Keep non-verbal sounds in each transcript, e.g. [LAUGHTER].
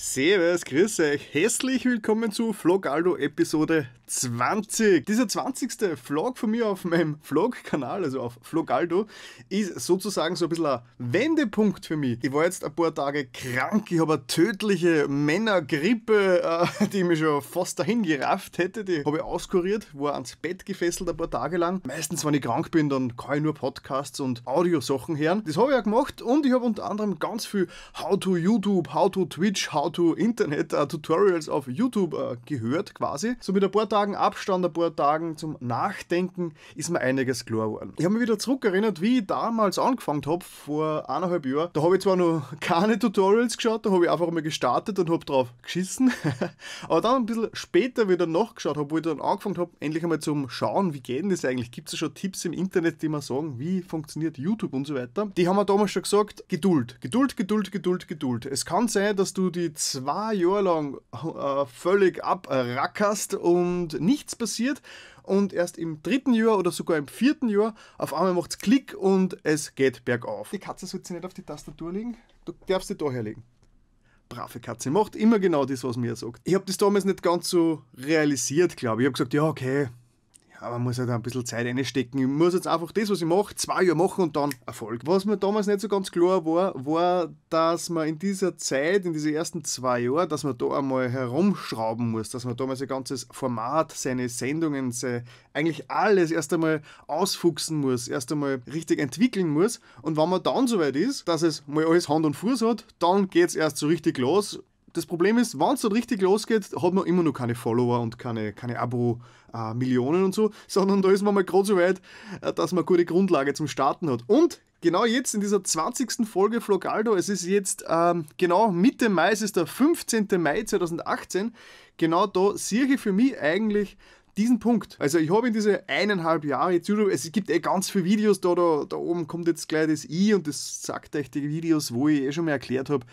Servus, grüß euch. Herzlich willkommen zu Vlogaldo Episode 20. Dieser 20. Vlog von mir auf meinem Vlog-Kanal, also auf Vlogaldo, ist sozusagen so ein bisschen ein Wendepunkt für mich. Ich war jetzt ein paar Tage krank, ich habe eine tödliche Männergrippe, äh, die mich schon fast dahin gerafft hätte. Die habe ich auskuriert, war ans Bett gefesselt ein paar Tage lang. Meistens, wenn ich krank bin, dann kann ich nur Podcasts und Audiosachen hören. Das habe ich ja gemacht und ich habe unter anderem ganz viel How-to YouTube, How-to Twitch, How How-to-Internet-Tutorials äh, auf YouTube äh, gehört quasi. So mit ein paar Tagen Abstand, ein paar Tagen zum Nachdenken ist mir einiges klar geworden. Ich habe mich wieder zurückerinnert, wie ich damals angefangen habe, vor eineinhalb Jahren. Da habe ich zwar noch [LAUGHS] keine Tutorials geschaut, da habe ich einfach mal gestartet und habe drauf geschissen. [LAUGHS] Aber dann ein bisschen später wieder nachgeschaut habe, wo ich dann angefangen habe, endlich einmal zum Schauen, wie geht denn das eigentlich? Gibt es ja schon Tipps im Internet, die mir sagen, wie funktioniert YouTube und so weiter? Die haben mir damals schon gesagt, Geduld, Geduld, Geduld, Geduld, Geduld. Es kann sein, dass du die zwei Jahre lang äh, völlig abrackerst und nichts passiert und erst im dritten Jahr oder sogar im vierten Jahr auf einmal macht es Klick und es geht bergauf. Die Katze sollte nicht auf die Tastatur legen, du darfst sie da herlegen. Brave Katze, macht immer genau das, was mir sagt. Ich habe das damals nicht ganz so realisiert, glaube ich. Ich habe gesagt, ja, okay, aber man muss halt ein bisschen Zeit reinstecken. Ich muss jetzt einfach das, was ich mache, zwei Jahre machen und dann Erfolg. Was mir damals nicht so ganz klar war, war, dass man in dieser Zeit, in diesen ersten zwei Jahren, dass man da einmal herumschrauben muss, dass man damals ein ganzes Format, seine Sendungen, sein, eigentlich alles erst einmal ausfuchsen muss, erst einmal richtig entwickeln muss. Und wenn man dann soweit ist, dass es mal alles Hand und Fuß hat, dann geht es erst so richtig los das Problem ist, wenn es dort richtig losgeht, hat man immer noch keine Follower und keine, keine Abo-Millionen äh, und so, [LAUGHS] sondern da ist man mal gerade so weit, äh, dass man eine gute Grundlage zum Starten hat. Und genau jetzt in dieser 20. Folge Flogaldo, es ist jetzt ähm, genau Mitte Mai, es ist der 15. Mai 2018, genau da sehe ich für mich eigentlich diesen Punkt. Also ich habe in diese eineinhalb Jahre jetzt YouTube, es gibt eh ganz viele Videos, da, da, da oben kommt jetzt gleich das i und das sagt euch die Videos, wo ich eh schon mal erklärt habe,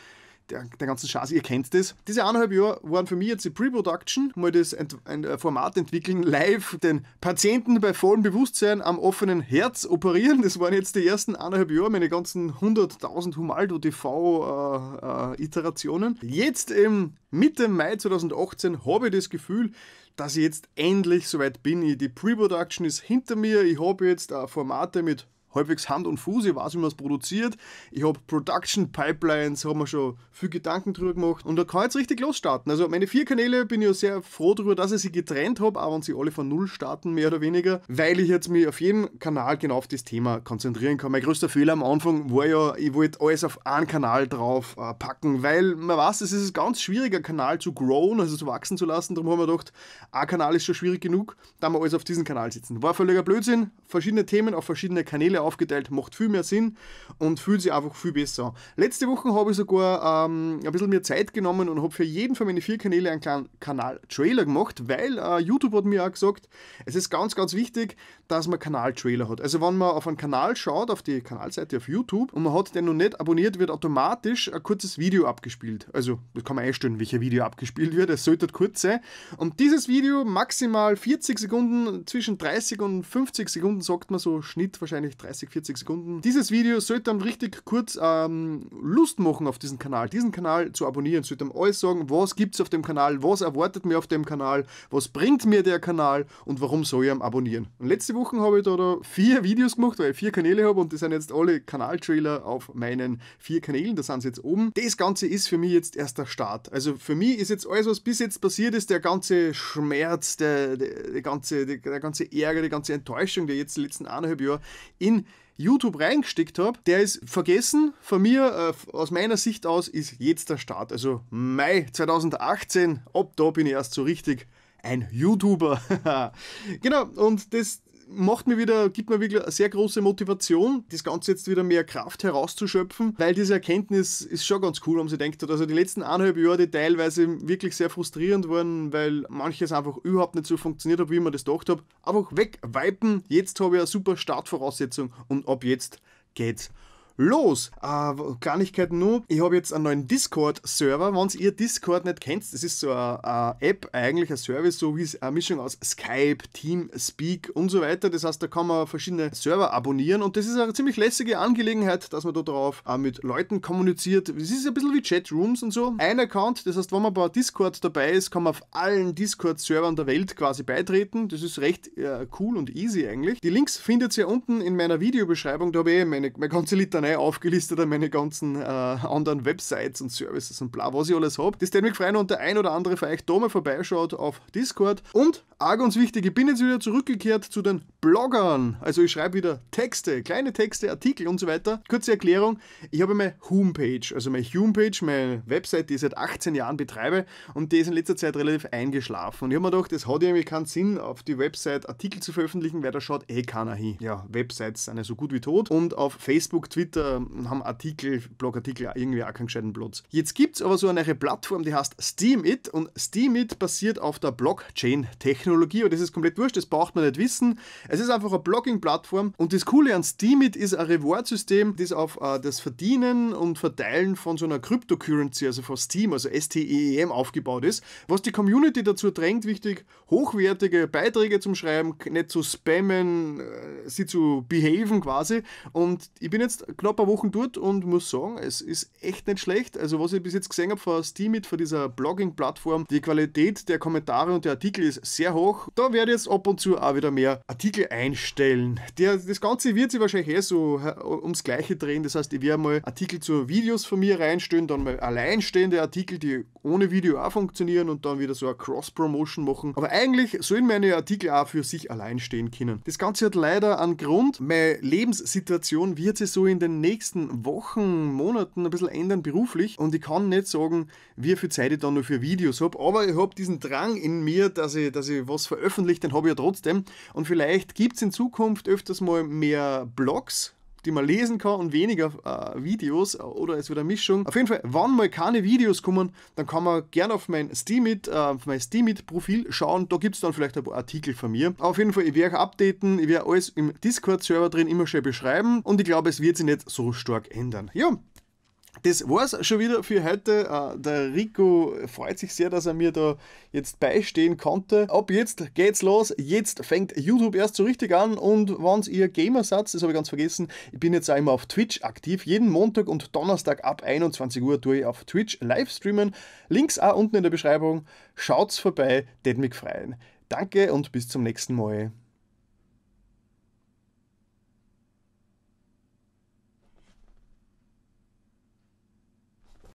der, der ganzen Chance, ihr kennt das. Diese eineinhalb Jahre waren für mich jetzt die Pre-Production, mal das Ent ein äh, Format entwickeln, live den Patienten bei vollem Bewusstsein am offenen Herz operieren. Das waren jetzt die ersten eineinhalb Jahre, meine ganzen 100.000 Humaldo TV-Iterationen. Äh, äh, jetzt im Mitte Mai 2018 habe ich das Gefühl, dass ich jetzt endlich soweit bin. Die Pre-Production ist hinter mir. Ich habe jetzt äh, Formate mit halbwegs Hand und Fuß, ich weiß, wie man es produziert. Ich habe Production Pipelines, haben wir schon viel Gedanken drüber gemacht und da kann ich jetzt richtig losstarten. Also meine vier Kanäle bin ich ja sehr froh darüber, dass ich sie getrennt habe, auch wenn sie alle von Null starten, mehr oder weniger, weil ich jetzt mich auf jeden Kanal genau auf das Thema konzentrieren kann. Mein größter Fehler am Anfang war ja, ich wollte alles auf einen Kanal drauf äh, packen, weil man weiß, es ist ganz schwierig, einen Kanal zu growen, also zu wachsen zu lassen. Darum haben wir gedacht, ein Kanal ist schon schwierig genug, da wir alles auf diesen Kanal sitzen. War völliger Blödsinn, verschiedene Themen auf verschiedene Kanäle aufgeteilt, macht viel mehr Sinn und fühlt sich einfach viel besser an. Letzte Woche habe ich sogar ähm, ein bisschen mehr Zeit genommen und habe für jeden von meinen vier Kanälen einen kleinen Kanal-Trailer gemacht, weil äh, YouTube hat mir auch gesagt, es ist ganz, ganz wichtig, dass man Kanal-Trailer hat. Also wenn man auf einen Kanal schaut, auf die Kanalseite auf YouTube und man hat den noch nicht abonniert, wird automatisch ein kurzes Video abgespielt. Also das kann man einstellen, welches Video abgespielt wird, es sollte kurz sein. Und dieses Video maximal 40 Sekunden, zwischen 30 und 50 Sekunden sagt man so, Schnitt wahrscheinlich 30 30, 40 Sekunden. Dieses Video sollte dann richtig kurz ähm, Lust machen auf diesen Kanal, diesen Kanal zu abonnieren, sollte einem alles sagen, was gibt es auf dem Kanal, was erwartet mir auf dem Kanal, was bringt mir der Kanal und warum soll ich ihn abonnieren. Und letzte Woche habe ich da, da vier Videos gemacht, weil ich vier Kanäle habe und das sind jetzt alle Kanaltrailer auf meinen vier Kanälen, da sind sie jetzt oben. Das Ganze ist für mich jetzt erst der Start. Also für mich ist jetzt alles, was bis jetzt passiert ist, der ganze Schmerz, der, der, der ganze, der, der ganze Ärger, die ganze Enttäuschung, der jetzt die letzten eineinhalb Jahre in YouTube reingesteckt habe, der ist vergessen. Von mir, äh, aus meiner Sicht aus, ist jetzt der Start. Also Mai 2018, ab da bin ich erst so richtig ein YouTuber. [LAUGHS] genau, und das macht mir wieder, gibt mir wirklich eine sehr große Motivation, das Ganze jetzt wieder mehr Kraft herauszuschöpfen, weil diese Erkenntnis ist schon ganz cool, wenn man sich denkt hat. Also die letzten eineinhalb Jahre, die teilweise wirklich sehr frustrierend waren, weil manches einfach überhaupt nicht so funktioniert hat, wie man das gedacht hat. Einfach wegwipen, jetzt habe ich eine super Startvoraussetzung und ab jetzt geht's los. Äh, Kleinigkeiten nur, ich habe jetzt einen neuen Discord-Server. Wenn ihr Discord nicht kennt, das ist so eine, App, eigentlich ein Service, so wie es eine Mischung aus Skype, Teamspeak und so weiter. Das heißt, da kann man verschiedene Server abonnieren und das ist eine ziemlich lässige Angelegenheit, dass man da drauf äh, mit Leuten kommuniziert. Es ist ein bisschen wie Chatrooms und so. Ein Account, das heißt, wenn man bei Discord dabei ist, kann man auf allen Discord-Servern der Welt quasi beitreten. Das ist recht äh, cool und easy eigentlich. Die Links findet ihr unten in meiner Videobeschreibung. Da habe ich eh meine, meine ganze Litanei Litanei aufgelistet an meine ganzen äh, anderen Websites und Services und bla, was ich alles habe. Das würde mich freuen wenn der ein oder andere von euch da mal vorbeischaut auf Discord. Und, arg uns wichtig, ich bin jetzt wieder zurückgekehrt zu den Bloggern. Also ich schreibe wieder Texte, kleine Texte, Artikel und so weiter. Kurze Erklärung, ich habe meine Homepage, also meine Homepage, meine Website, die ich seit 18 Jahren betreibe und die ist in letzter Zeit relativ eingeschlafen. Und ich habe mir gedacht, das hat irgendwie keinen Sinn, auf die Website Artikel zu veröffentlichen, weil da schaut eh keiner hin. Ja, Websites sind ja so gut wie tot. Und auf Facebook, Twitter, Twitter haben Artikel, Blogartikel irgendwie auch keinen gescheiten Platz. Jetzt gibt es aber so eine Plattform, die heißt Steamit und Steamit basiert auf der Blockchain-Technologie und das ist komplett wurscht, das braucht man nicht wissen. Es ist einfach eine Blogging-Plattform und das Coole an Steamit ist ein Reward-System, das auf äh, das Verdienen und Verteilen von so einer Cryptocurrency, also von Steam, also STEM e aufgebaut ist, was die Community dazu drängt, wichtig, hochwertige Beiträge zum Schreiben, nicht zu spammen, äh, sie zu behaven quasi und ich bin jetzt knapp paar Wochen dort und muss sagen, es ist echt nicht schlecht. Also, was ich bis jetzt gesehen habe von Steamit, von dieser Blogging-Plattform, die Qualität der Kommentare und der Artikel ist sehr hoch. Da werde ich jetzt ab und zu auch wieder mehr Artikel einstellen. Der, das Ganze wird sich wahrscheinlich eher so äh, ums Gleiche drehen. Das heißt, ich werde mal Artikel zu Videos von mir reinstellen, dann mal alleinstehende Artikel, die ohne Video auch funktionieren und dann wieder so eine Cross-Promotion machen. Aber eigentlich sollen meine Artikel auch für sich allein stehen können. Das Ganze hat leider einen Grund. Meine Lebenssituation wird sich so in den nächsten Wochen, Monaten ein bisschen ändern beruflich und ich kann nicht sagen, wie viel Zeit ich dann nur für Videos habe, aber ich habe diesen Drang in mir, dass ich, dass ich was veröffentliche, den habe ich ja trotzdem und vielleicht gibt es in Zukunft öfters mal mehr Blogs, die man lesen kann und weniger äh, Videos äh, oder es wird eine Mischung. Auf jeden Fall, wenn mal keine Videos kommen, dann kann man gerne auf mein Steamit, äh, auf mein Steamit-Profil schauen. Da gibt es dann vielleicht ein paar Artikel von mir. Auf jeden Fall, ich werde updaten, ich werde alles im Discord-Server drin immer schön beschreiben und ich glaube, es wird sich nicht so stark ändern. Ja, das war's schon wieder für heute. Äh, der Rico freut sich sehr, dass er mir da jetzt beistehen konnte. Ab jetzt geht's los. Jetzt fängt YouTube erst so richtig an und wenn ihr Gamer seid, das habe ich ganz vergessen, ich bin jetzt auch immer auf Twitch aktiv. Jeden Montag und Donnerstag ab 21 Uhr tue ich auf Twitch live streamen. Links auch unten in der Beschreibung. Schaut's vorbei, tät mich freuen. Danke und bis zum nächsten Mal.